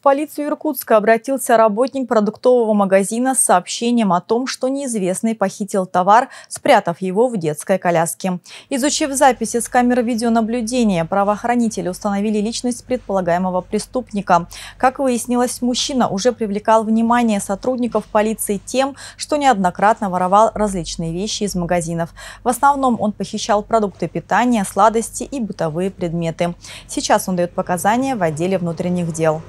В полицию Иркутска обратился работник продуктового магазина с сообщением о том, что неизвестный похитил товар, спрятав его в детской коляске. Изучив записи с камер видеонаблюдения, правоохранители установили личность предполагаемого преступника. Как выяснилось, мужчина уже привлекал внимание сотрудников полиции тем, что неоднократно воровал различные вещи из магазинов. В основном он похищал продукты питания, сладости и бытовые предметы. Сейчас он дает показания в отделе внутренних дел.